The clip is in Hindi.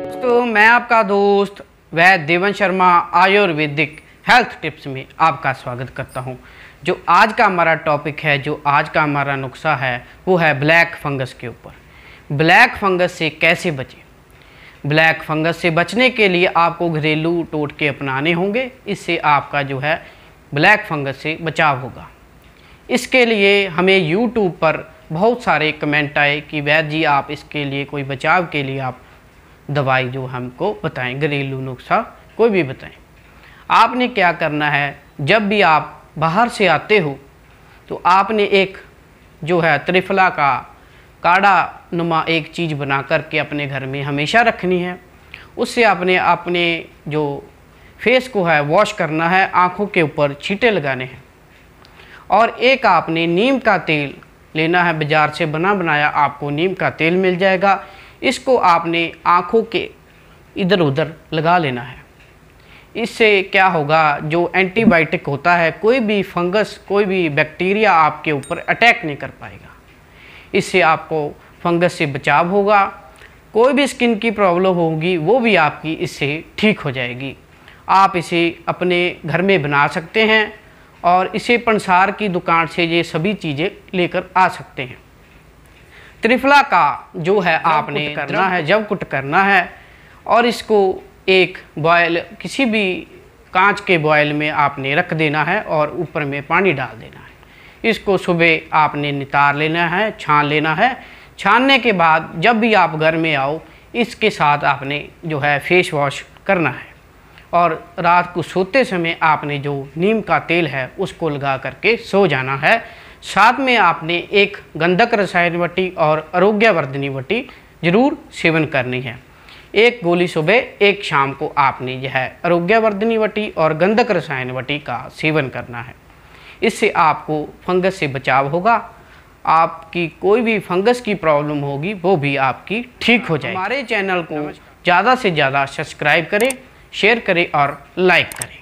दोस्तों मैं आपका दोस्त वह देवन शर्मा आयुर्वेदिक हेल्थ टिप्स में आपका स्वागत करता हूं। जो आज का हमारा टॉपिक है जो आज का हमारा नुस्खा है वो है ब्लैक फंगस के ऊपर ब्लैक फंगस से कैसे बचें ब्लैक फंगस से बचने के लिए आपको घरेलू टोटके अपनाने होंगे इससे आपका जो है ब्लैक फंगस से बचाव होगा इसके लिए हमें यूट्यूब पर बहुत सारे कमेंट आए कि वैद जी आप इसके लिए कोई बचाव के लिए आप दवाई जो हमको बताएं घरेलू नुस्खा कोई भी बताएं आपने क्या करना है जब भी आप बाहर से आते हो तो आपने एक जो है त्रिफला का काढ़ा नुमा एक चीज़ बना करके अपने घर में हमेशा रखनी है उससे आपने अपने जो फेस को है वॉश करना है आँखों के ऊपर छीटे लगाने हैं और एक आपने नीम का तेल लेना है बाज़ार से बना बनाया आपको नीम का तेल मिल जाएगा इसको आपने आँखों के इधर उधर लगा लेना है इससे क्या होगा जो एंटीबायोटिक होता है कोई भी फंगस कोई भी बैक्टीरिया आपके ऊपर अटैक नहीं कर पाएगा इससे आपको फंगस से बचाव होगा कोई भी स्किन की प्रॉब्लम होगी वो भी आपकी इससे ठीक हो जाएगी आप इसे अपने घर में बना सकते हैं और इसे पंसार की दुकान से ये सभी चीज़ें लेकर आ सकते हैं त्रिफला का जो है आपने करना है जब कुट करना है और इसको एक बॉयल किसी भी कांच के बॉयल में आपने रख देना है और ऊपर में पानी डाल देना है इसको सुबह आपने नितार लेना है छान लेना है छानने के बाद जब भी आप घर में आओ इसके साथ आपने जो है फेस वॉश करना है और रात को सोते समय आपने जो नीम का तेल है उसको लगा करके सो जाना है साथ में आपने एक गंधक रसायन वटी और आरोग्यवर्धनी वटी जरूर सेवन करनी है एक गोली सुबह एक शाम को आपने यह आरोग्यवर्धनी वटी और गंधक रसायन वटी का सेवन करना है इससे आपको फंगस से बचाव होगा आपकी कोई भी फंगस की प्रॉब्लम होगी वो भी आपकी ठीक हो जाए हमारे चैनल को ज़्यादा से ज़्यादा सब्सक्राइब करें शेयर करें और लाइक करें